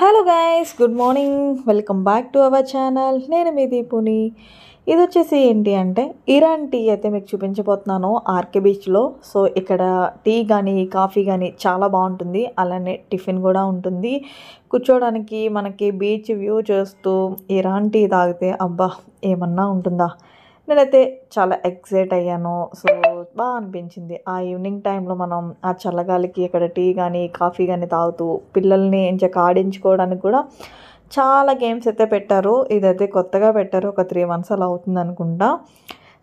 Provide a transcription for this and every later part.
hello guys good morning welcome back to our channel నేను మీ దీపుని ఇది వచ్చేసి ఏంటి అంటే ఇరాన్ టీ అయితే మీకు చూపించబోతున్నాను ఆర్కే బీచ్లో సో ఇక్కడ టీ కానీ కాఫీ కానీ చాలా బాగుంటుంది అలానే టిఫిన్ కూడా ఉంటుంది కూర్చోడానికి మనకి బీచ్ వ్యూ చేస్తూ ఇరాన్ టీ తాగితే అబ్బా ఏమన్నా ఉంటుందా నేనైతే చాలా ఎక్సైట్ అయ్యాను సో బాగా అనిపించింది ఆ ఈవినింగ్ టైంలో మనం ఆ చల్లగాలికి అక్కడ టీ కానీ కాఫీ కానీ తాగుతూ పిల్లల్ని ఇంకా ఆడించుకోవడానికి కూడా చాలా గేమ్స్ అయితే పెట్టారు ఇదైతే కొత్తగా పెట్టారు ఒక త్రీ మంత్స్ అలా అవుతుంది అనుకుంటా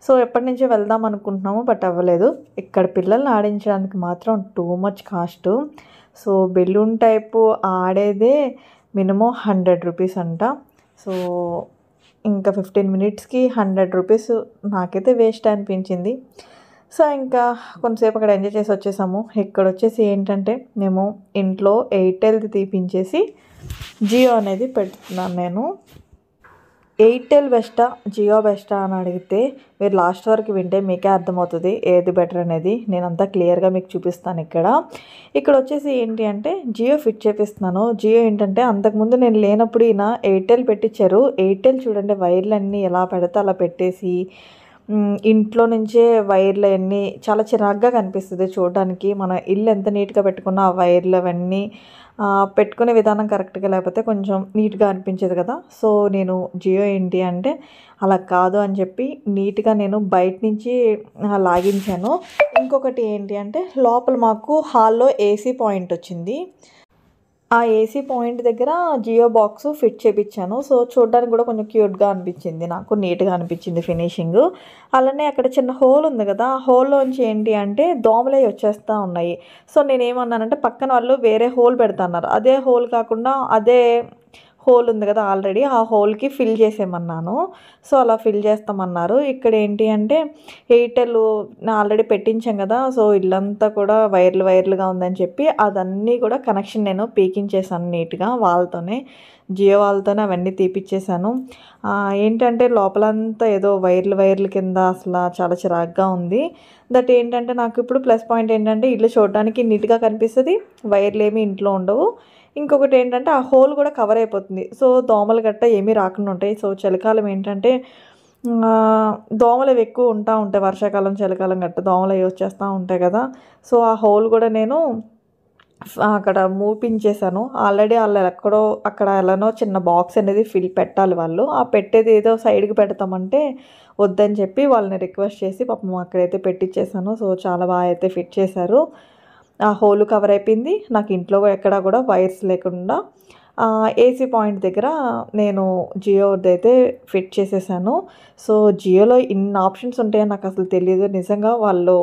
సో ఎప్పటి నుంచో వెళ్దాం అనుకుంటున్నాము బట్ అవ్వలేదు ఇక్కడ పిల్లల్ని ఆడించడానికి మాత్రం too much cost so balloon type ఆడేదే మినిమం హండ్రెడ్ రూపీస్ అంట సో ఇంకా ఫిఫ్టీన్ మినిట్స్కి హండ్రెడ్ రూపీస్ నాకైతే వేస్ట్ అనిపించింది సో ఇంకా కొంతసేపు అక్కడ ఎంజాయ్ చేసి వచ్చేసాము ఇక్కడ వచ్చేసి ఏంటంటే మేము ఇంట్లో ఎయిర్టెల్ది తీపించేసి జియో అనేది పెడుతున్నాను నేను ఎయిర్టెల్ బెస్టా జియో బెస్టా అని అడిగితే మీరు లాస్ట్ వరకు వింటే మీకే అర్థమవుతుంది ఏది బెటర్ అనేది నేనంతా క్లియర్గా మీకు చూపిస్తాను ఇక్కడ ఇక్కడ వచ్చేసి ఏంటి అంటే జియో ఫిట్ చేపిస్తున్నాను జియో ఏంటంటే అంతకుముందు నేను లేనప్పుడు ఈయన ఎయిర్టెల్ పెట్టించారు ఎయిర్టెల్ చూడండి వైర్లన్నీ ఎలా పెడితే అలా పెట్టేసి ఇంట్లో నుంచే వైర్లు అవన్నీ చాలా చిరాగ్గా కనిపిస్తుంది చూడడానికి మన ఇల్లు ఎంత నీట్గా పెట్టుకున్న ఆ వైర్లు అవన్నీ పెట్టుకునే విధానం కరెక్ట్గా లేకపోతే కొంచెం నీట్గా అనిపించేది కదా సో నేను జియో ఏంటి అంటే అలా కాదు అని చెప్పి నీట్గా నేను బయట నుంచి లాగించాను ఇంకొకటి ఏంటి అంటే లోపల మాకు హాల్లో ఏసీ పాయింట్ వచ్చింది ఆ ఏసీ పాయింట్ దగ్గర జియో బాక్స్ ఫిట్ చేయించాను సో చూడడానికి కూడా కొంచెం క్యూట్గా అనిపించింది నాకు నీట్గా అనిపించింది ఫినిషింగ్ అలానే అక్కడ చిన్న హోల్ ఉంది కదా ఆ హోల్లోంచి ఏంటి అంటే దోమలే వచ్చేస్తూ ఉన్నాయి సో నేనేమన్నానంటే పక్కన వాళ్ళు వేరే హోల్ పెడతాన్నారు అదే హోల్ కాకుండా అదే హోల్ ఉంది కదా ఆల్రెడీ ఆ హోల్కి ఫిల్ చేసేయమన్నాను సో అలా ఫిల్ చేస్తామన్నారు ఇక్కడ ఏంటి అంటే ఎయిర్టెల్ ఆల్రెడీ పెట్టించాం కదా సో ఇల్లంతా కూడా వైర్లు వైర్లుగా ఉందని చెప్పి అదన్నీ కూడా కనెక్షన్ నేను పీకించేసాను నీట్గా వాళ్ళతోనే జియో వాళ్ళతోనే అవన్నీ తీపిచ్చేసాను ఏంటంటే లోపలంతా ఏదో వైర్లు వైర్లు కింద అసలు చాలా చిరాగ్గా ఉంది దట్ ఏంటంటే నాకు ఇప్పుడు ప్లస్ పాయింట్ ఏంటంటే ఇల్లు చూడడానికి నీట్గా కనిపిస్తుంది వైర్లు ఏమి ఇంట్లో ఉండవు ఇంకొకటి ఏంటంటే ఆ హోల్ కూడా కవర్ అయిపోతుంది సో దోమలు గట్ట ఏమీ రాకుండా ఉంటాయి సో చలికాలం ఏంటంటే దోమలు అవి ఎక్కువ ఉంటా ఉంటాయి వర్షాకాలం చలికాలం గట్ట దోమలు అవి వచ్చేస్తూ ఉంటాయి కదా సో ఆ హోల్ కూడా నేను అక్కడ మూపించేశాను ఆల్రెడీ వాళ్ళు ఎక్కడో అక్కడ ఎలానో చిన్న బాక్స్ అనేది ఫిల్ పెట్టాలి వాళ్ళు ఆ పెట్టేది ఏదో సైడ్కి పెడతామంటే వద్దని చెప్పి వాళ్ళని రిక్వెస్ట్ చేసి పాపం అక్కడైతే పెట్టించేసాను సో చాలా బాగా అయితే ఫిట్ చేశారు ఆ హోల్ కవర్ అయిపోయింది నాకు ఇంట్లో ఎక్కడా కూడా వైర్స్ లేకుండా ఏసీ పాయింట్ దగ్గర నేను జియోది అయితే ఫిట్ చేసేసాను సో జియోలో ఇన్ని ఆప్షన్స్ ఉంటాయని నాకు అసలు తెలియదు నిజంగా వాళ్ళు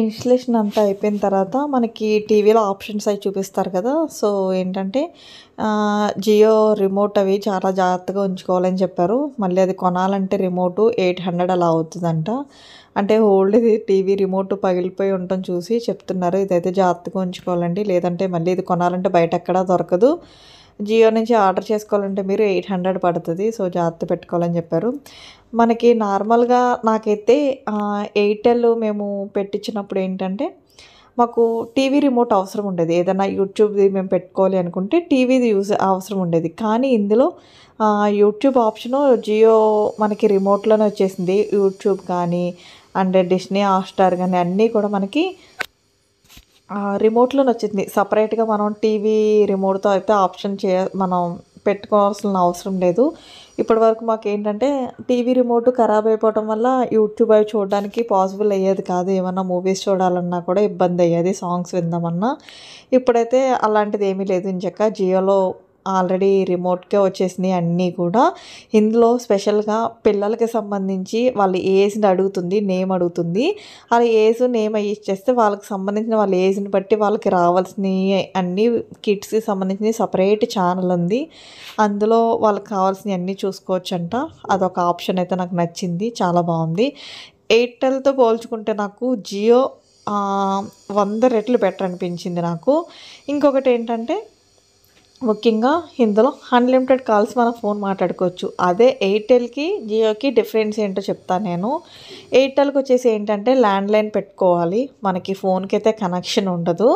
ఇన్స్టలేషన్ అంతా అయిపోయిన తర్వాత మనకి టీవీలో ఆప్షన్స్ అవి చూపిస్తారు కదా సో ఏంటంటే జియో రిమోట్ అవి చాలా జాగ్రత్తగా ఉంచుకోవాలని చెప్పారు మళ్ళీ అది కొనాలంటే రిమోటు ఎయిట్ హండ్రెడ్ అలా అవుతుందంట అంటే ఓల్డ్ ఇది టీవీ రిమోట్ పగిలిపోయి ఉండటం చూసి చెప్తున్నారు ఇదైతే జాగ్రత్తగా ఉంచుకోవాలండి లేదంటే మళ్ళీ ఇది కొనాలంటే బయట ఎక్కడా దొరకదు జియో నుంచి ఆర్డర్ చేసుకోవాలంటే మీరు ఎయిట్ హండ్రెడ్ పడుతుంది సో జాగ్రత్త పెట్టుకోవాలని చెప్పారు మనకి నార్మల్గా నాకైతే ఎయిర్టెల్ మేము పెట్టించినప్పుడు ఏంటంటే మాకు టీవీ రిమోట్ అవసరం ఉండేది ఏదైనా యూట్యూబ్ది మేము పెట్టుకోవాలి అనుకుంటే టీవీది యూజ్ అవసరం ఉండేది కానీ ఇందులో యూట్యూబ్ ఆప్షను జియో మనకి రిమోట్లోనే వచ్చేసింది యూట్యూబ్ కానీ అండ్ డిస్నీ హాట్స్టార్ కానీ అన్నీ కూడా మనకి రిమోట్లోనే వచ్చింది సపరేట్గా మనం టీవీ రిమోట్తో అయితే ఆప్షన్ చే మనం పెట్టుకోవాల్సిన అవసరం లేదు ఇప్పటి వరకు మాకు ఏంటంటే టీవీ రిమోట్ ఖరాబ్ అయిపోవటం వల్ల యూట్యూబ్ అవి చూడడానికి పాసిబుల్ అయ్యేది కాదు ఏమన్నా మూవీస్ చూడాలన్నా కూడా ఇబ్బంది అయ్యేది సాంగ్స్ విందామన్నా ఇప్పుడైతే అలాంటిది ఏమీ లేదు ఇంచక్క జియోలో ఆల్రెడీ రిమోట్గా వచ్చేసినాయి అన్నీ కూడా ఇందులో స్పెషల్గా పిల్లలకి సంబంధించి వాళ్ళు ఏజ్ని అడుగుతుంది నేమ్ అడుగుతుంది అలా ఏజ్ నేమ్ అయ్యి ఇచ్చేస్తే వాళ్ళకి సంబంధించిన వాళ్ళ ఏజ్ని బట్టి వాళ్ళకి రావాల్సినవి అన్నీ కిడ్స్కి సంబంధించిన సపరేట్ ఛానల్ ఉంది అందులో వాళ్ళకి కావాల్సినవి అన్నీ చూసుకోవచ్చంట అదొక ఆప్షన్ అయితే నాకు నచ్చింది చాలా బాగుంది ఎయిర్టెల్తో పోల్చుకుంటే నాకు జియో వంద రెట్లు బెటర్ అనిపించింది నాకు ఇంకొకటి ఏంటంటే ముఖ్యంగా ఇందులో అన్లిమిటెడ్ కాల్స్ మన ఫోన్ మాట్లాడుకోవచ్చు అదే ఎయిర్టెల్కి జియోకి డిఫరెన్స్ ఏంటో చెప్తాను నేను ఎయిర్టెల్కి వచ్చేసి ఏంటంటే ల్యాండ్లైన్ పెట్టుకోవాలి మనకి ఫోన్కి అయితే కనెక్షన్ ఉండదు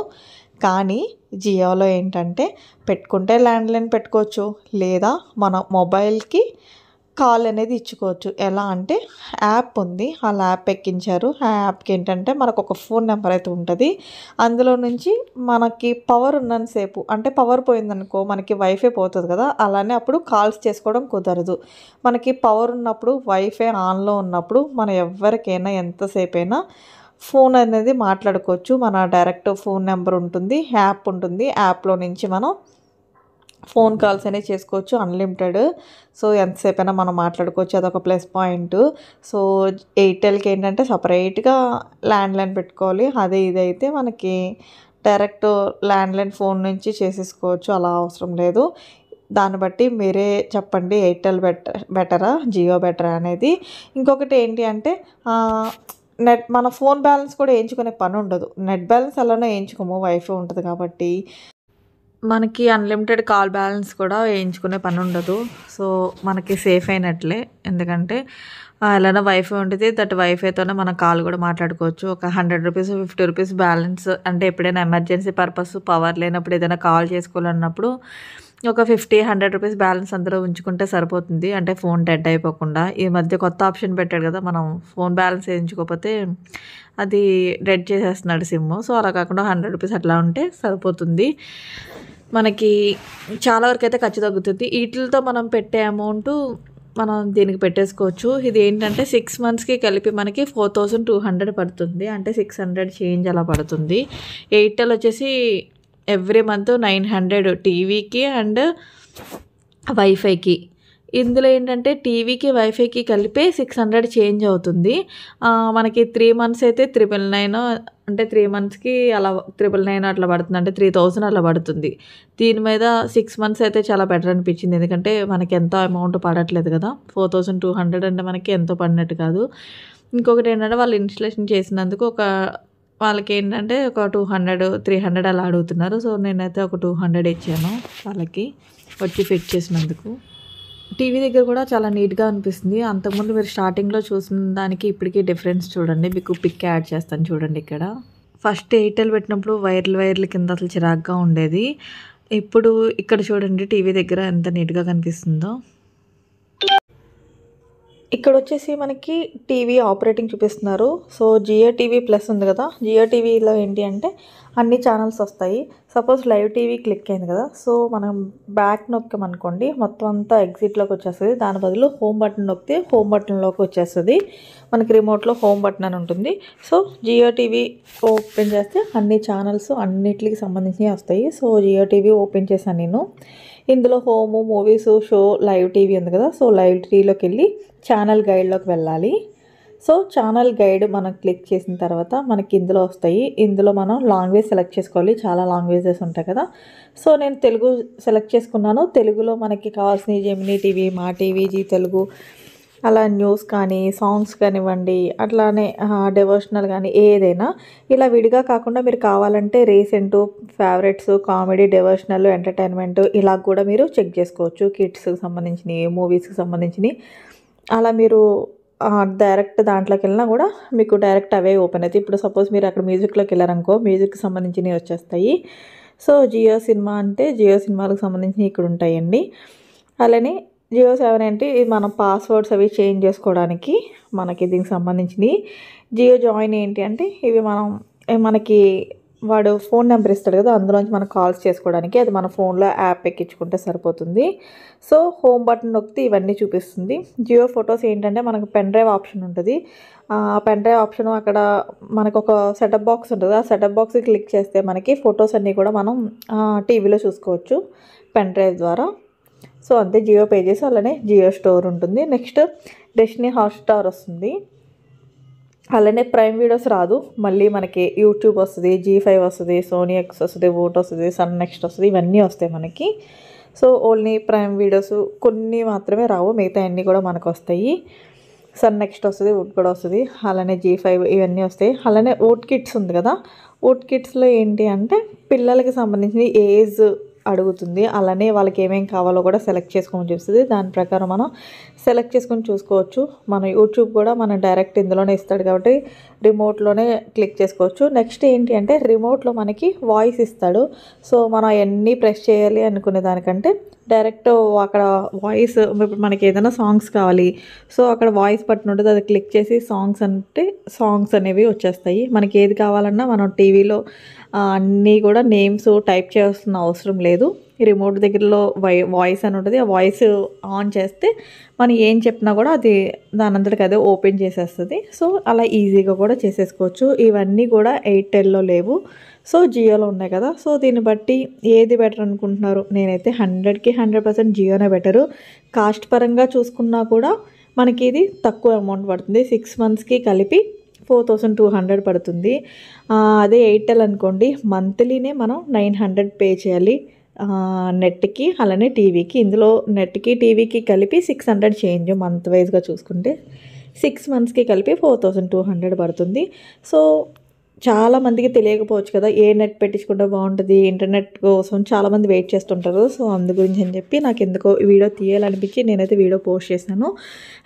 కానీ జియోలో ఏంటంటే పెట్టుకుంటే ల్యాండ్లైన్ పెట్టుకోవచ్చు లేదా మన మొబైల్కి కాల్ అనేది ఇచ్చుకోవచ్చు ఎలా అంటే యాప్ ఉంది వాళ్ళ యాప్ ఎక్కించారు ఆ యాప్కి ఏంటంటే మనకు ఒక ఫోన్ నెంబర్ అయితే ఉంటుంది అందులో నుంచి మనకి పవర్ ఉన్నంతసేపు అంటే పవర్ పోయిందనుకో మనకి వైఫై పోతుంది కదా అలానే అప్పుడు కాల్స్ చేసుకోవడం కుదరదు మనకి పవర్ ఉన్నప్పుడు వైఫై ఆన్లో ఉన్నప్పుడు మన ఎవరికైనా ఎంతసేపైనా ఫోన్ అనేది మాట్లాడుకోవచ్చు మన డైరెక్ట్ ఫోన్ నెంబర్ ఉంటుంది యాప్ ఉంటుంది యాప్లో నుంచి మనం ఫోన్ కాల్స్ అనేవి చేసుకోవచ్చు అన్లిమిటెడ్ సో ఎంతసేపు అయినా మనం మాట్లాడుకోవచ్చు అదొక ప్లస్ పాయింట్ సో ఎయిర్టెల్కి ఏంటంటే సపరేట్గా ల్యాండ్లైన్ పెట్టుకోవాలి అదే ఇదైతే మనకి డైరెక్ట్ ల్యాండ్లైన్ ఫోన్ నుంచి చేసేసుకోవచ్చు అలా అవసరం లేదు దాన్ని బట్టి మీరే చెప్పండి ఎయిర్టెల్ బెటర్ బెటరా జియో బెటరా అనేది ఇంకొకటి ఏంటి అంటే నెట్ మన ఫోన్ బ్యాలెన్స్ కూడా వేయించుకునే పని ఉండదు నెట్ బ్యాలెన్స్ అలానే వేయించుకోము వైఫై ఉంటుంది కాబట్టి మనకి అన్లిమిటెడ్ కాల్ బ్యాలెన్స్ కూడా వేయించుకునే పని ఉండదు సో మనకి సేఫ్ అయినట్లే ఎందుకంటే ఎలానో వైఫై ఉంటుంది దట్ వైఫైతోనే మన కాల్ కూడా మాట్లాడుకోవచ్చు ఒక hundred rupees fifty rupees balance అంటే ఎప్పుడైనా ఎమర్జెన్సీ పర్పస్ పవర్ లేనప్పుడు ఏదైనా కాల్ చేసుకోవాలన్నప్పుడు ఒక ఫిఫ్టీ హండ్రెడ్ రూపీస్ బ్యాలెన్స్ అందరూ ఉంచుకుంటే సరిపోతుంది అంటే ఫోన్ డెడ్ అయిపోకుండా ఈ మధ్య కొత్త ఆప్షన్ పెట్టాడు కదా మనం ఫోన్ బ్యాలెన్స్ వేయించుకోకపోతే అది డెడ్ చేసేస్తున్నాడు సిమ్ సో అలా కాకుండా హండ్రెడ్ రూపీస్ అట్లా ఉంటే సరిపోతుంది మనకి చాలా వరకు అయితే ఖర్చు తగ్గుతుంది వీటితో మనం పెట్టే అమౌంట్ మనం దీనికి పెట్టేసుకోవచ్చు ఇది ఏంటంటే సిక్స్ మంత్స్కి కలిపి మనకి ఫోర్ థౌజండ్ టూ హండ్రెడ్ పడుతుంది అంటే సిక్స్ హండ్రెడ్ చేంజ్ అలా పడుతుంది ఎయిర్టెల్ వచ్చేసి ఎవ్రీ మంత్ నైన్ హండ్రెడ్ టీవీకి అండ్ వైఫైకి ఇందులో ఏంటంటే టీవీకి వైఫైకి కలిపి సిక్స్ హండ్రెడ్ చేంజ్ అవుతుంది మనకి త్రీ మంత్స్ అయితే త్రిబుల్ నైన్ అంటే త్రీ మంత్స్కి అలా త్రిబుల్ నైన్ అట్లా పడుతుంది అంటే త్రీ థౌజండ్ అట్లా పడుతుంది దీని మీద సిక్స్ మంత్స్ అయితే చాలా బెటర్ అనిపించింది ఎందుకంటే మనకి ఎంత అమౌంట్ పడట్లేదు కదా ఫోర్ థౌజండ్ టూ హండ్రెడ్ అంటే మనకి ఎంతో పడినట్టు కాదు ఇంకొకటి ఏంటంటే వాళ్ళు ఇన్స్టలేషన్ చేసినందుకు ఒక వాళ్ళకి ఏంటంటే ఒక టూ హండ్రెడ్ త్రీ హండ్రెడ్ అలా అడుగుతున్నారు సో నేనైతే ఒక టూ హండ్రెడ్ ఇచ్చాను వాళ్ళకి వచ్చి ఫిట్ చేసినందుకు టీవీ దగ్గర కూడా చాలా నీట్గా అనిపిస్తుంది అంతకుముందు మీరు స్టార్టింగ్లో చూసిన దానికి ఇప్పటికీ డిఫరెన్స్ చూడండి మీకు పిక్ యాడ్ చేస్తాను చూడండి ఇక్కడ ఫస్ట్ ఎయిర్టెల్ పెట్టినప్పుడు వైర్లు వైర్లు కింద అసలు చిరాగ్గా ఉండేది ఇప్పుడు ఇక్కడ చూడండి టీవీ దగ్గర ఎంత నీట్గా కనిపిస్తుందో ఇక్కడ వచ్చేసి మనకి టీవీ ఆపరేటింగ్ చూపిస్తున్నారు సో జియో టీవీ ప్లస్ ఉంది కదా జియో టీవీలో ఏంటి అంటే అన్ని ఛానల్స్ వస్తాయి సపోజ్ లైవ్ టీవీ క్లిక్ అయింది కదా సో మనం బ్యాక్ నొక్కామనుకోండి మొత్తం అంతా ఎగ్జిట్లోకి వచ్చేస్తుంది దాని బదులు హోమ్ బటన్ నొక్కితే హోమ్ బటన్లోకి వచ్చేస్తుంది మనకి రిమోట్లో హోమ్ బటన్ అని ఉంటుంది సో జియో టీవీ ఓపెన్ చేస్తే అన్ని ఛానల్స్ అన్నిటికి సంబంధించి వస్తాయి సో జియో టీవీ ఓపెన్ చేశాను నేను ఇందులో home movies show live TV ఉంది కదా సో లైవ్ టీవీలోకి వెళ్ళి ఛానల్ గైడ్లోకి వెళ్ళాలి సో ఛానల్ గైడ్ మనం క్లిక్ చేసిన తర్వాత మనకి ఇందులో వస్తాయి ఇందులో మనం లాంగ్వేజ్ సెలెక్ట్ చేసుకోవాలి చాలా లాంగ్వేజెస్ ఉంటాయి కదా సో నేను తెలుగు సెలెక్ట్ చేసుకున్నాను తెలుగులో మనకి కావాల్సిన Gemini TV Maa TV Zee Telugu అలా న్యూస్ కానీ సాంగ్స్ కానివ్వండి అట్లానే డివోషనల్ కానీ ఏదైనా ఇలా విడిగా కాకుండా మీరు కావాలంటే recent favourites comedy devotional entertainment ఇలా కూడా మీరు చెక్ చేసుకోవచ్చు కిడ్స్కి సంబంధించినవి మూవీస్కి సంబంధించినవి అలా మీరు డైరెక్ట్ దాంట్లోకి వెళ్ళినా కూడా మీకు డైరెక్ట్ అవే ఓపెన్ అవుతాయి ఇప్పుడు సపోజ్ మీరు అక్కడ మ్యూజిక్లోకి వెళ్ళారనుకో మ్యూజిక్కి సంబంధించినవి వచ్చేస్తాయి సో జియో సినిమా అంటే జియో సినిమాలకు సంబంధించినవి ఇక్కడ ఉంటాయండి అలానే జియో సెవెన్ ఏంటి మన పాస్వర్డ్స్ అవి చేంజ్ చేసుకోవడానికి మనకి దీనికి సంబంధించినవి జియో జాయిన్ ఏంటి అంటే ఇవి మనం మనకి వాడు ఫోన్ నెంబర్ ఇస్తాడు కదా అందులోంచి మనం కాల్స్ చేసుకోవడానికి అది మన ఫోన్లో యాప్ ఎక్కించుకుంటే సరిపోతుంది సో హోమ్ బటన్ నొక్కితే ఇవన్నీ చూపిస్తుంది జియో ఫొటోస్ ఏంటంటే మనకు పెన్ డ్రైవ్ ఆప్షన్ ఉంటుంది ఆ పెన్ డ్రైవ్ ఆప్షన్ అక్కడ మనకు ఒక సెటప్ బాక్స్ ఉంటుంది ఆ సెటప్ బాక్స్ క్లిక్ చేస్తే మనకి ఫొటోస్ అన్నీ కూడా మనం టీవీలో చూసుకోవచ్చు పెన్ డ్రైవ్ ద్వారా సో అంతే జియో పే చేసి అలానే జియో స్టోర్ ఉంటుంది నెక్స్ట్ డెస్టినీ హాట్స్టార్ వస్తుంది అలానే ప్రైమ్ వీడియోస్ రాదు మళ్ళీ మనకి యూట్యూబ్ వస్తుంది జీ ఫైవ్ వస్తుంది సోనీ ఎక్స్ వస్తుంది ఓట్ వస్తుంది సన్ నెక్స్ట్ వస్తుంది ఇవన్నీ వస్తాయి మనకి సో ఓన్లీ ప్రైమ్ వీడియోస్ కొన్ని మాత్రమే రావు మిగతా అన్నీ కూడా మనకు వస్తాయి సన్ నెక్స్ట్ వస్తుంది ఓట్ కూడా వస్తుంది అలానే జీ ఫైవ్ ఇవన్నీ వస్తాయి అలానే ఓట్ కిట్స్ ఉంది కదా ఓట్ కిట్స్లో ఏంటి అంటే పిల్లలకి సంబంధించిన ఏజ్ అడుగుతుంది అలానే వాళ్ళకి ఏమేమి కావాలో కూడా సెలెక్ట్ చేసుకోమని చెప్తుంది దాని ప్రకారం మనం సెలెక్ట్ చేసుకొని చూసుకోవచ్చు మన యూట్యూబ్ కూడా మనం డైరెక్ట్ ఇందులోనే ఇస్తాడు కాబట్టి రిమోట్లోనే క్లిక్ చేసుకోవచ్చు నెక్స్ట్ ఏంటి అంటే రిమోట్లో మనకి వాయిస్ ఇస్తాడు సో మనం అవన్నీ ప్రెస్ చేయాలి అనుకునే దానికంటే డైరెక్ట్ అక్కడ వాయిస్ ఇప్పుడు మనకి ఏదైనా సాంగ్స్ కావాలి సో అక్కడ వాయిస్ బటన్ ఉంటుంది అది క్లిక్ చేసి సాంగ్స్ అంటే సాంగ్స్ అనేవి వచ్చేస్తాయి మనకి ఏది కావాలన్నా మనం టీవీలో అన్నీ కూడా నేమ్స్ టైప్ చేయాల్సిన అవసరం లేదు రిమోట్ దగ్గరలో వై వాయిస్ అని ఉంటుంది ఆ వాయిస్ ఆన్ చేస్తే మనం ఏం చెప్పినా కూడా అది దాని అందరికి అదే ఓపెన్ చేసేస్తుంది సో అలా ఈజీగా కూడా చేసేసుకోవచ్చు ఇవన్నీ కూడా ఎయిర్టెల్లో లేవు సో జియోలో ఉన్నాయి కదా సో దీన్ని బట్టి ఏది బెటర్ అనుకుంటున్నారు నేనైతే హండ్రెడ్కి హండ్రెడ్ పర్సెంట్ జియోనే బెటర్ కాస్ట్ పరంగా చూసుకున్నా కూడా మనకి ఇది తక్కువ అమౌంట్ పడుతుంది సిక్స్ మంత్స్కి కలిపి ఫోర్ థౌసండ్ టూ హండ్రెడ్ పడుతుంది అదే ఎయిర్టెల్ అనుకోండి మంత్లీనే మనం నైన్ హండ్రెడ్ పే చేయాలి నెట్కి అలానే టీవీకి ఇందులో నెట్కి టీవీకి కలిపి సిక్స్ హండ్రెడ్ చేంజ్ మంత్ వైజ్గా చూసుకుంటే సిక్స్ మంత్స్కి కలిపి ఫోర్ థౌసండ్ టూ హండ్రెడ్ పడుతుంది సో చాలామందికి తెలియకపోవచ్చు కదా ఏ నెట్ పెట్టించుకుంటే బాగుంటుంది ఇంటర్నెట్ కోసం చాలామంది వెయిట్ చేస్తుంటారు సో అందు గురించి అని చెప్పి నాకు ఎందుకో వీడియో తీయాలనిపించి నేనైతే వీడియో పోస్ట్ చేశాను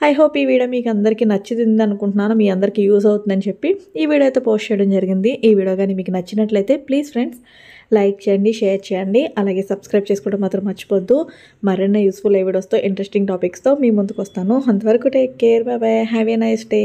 ఐ హోప్ ఈ వీడియో మీకు అందరికీ నచ్చుతుంది అనుకుంటున్నాను మీ అందరికీ యూస్ అవుతుందని చెప్పి ఈ వీడియో అయితే పోస్ట్ చేయడం జరిగింది ఈ వీడియో కానీ మీకు నచ్చినట్లయితే ప్లీజ్ ఫ్రెండ్స్ లైక్ చేయండి షేర్ చేయండి అలాగే సబ్స్క్రైబ్ చేసుకోవడం మాత్రం మర్చిపోద్దు మరిన్ని యూస్ఫుల్ ఏ వీడియోస్తో ఇంట్రెస్టింగ్ టాపిక్స్తో మీ ముందుకు వస్తాను అంతవరకు take care bye have a nice day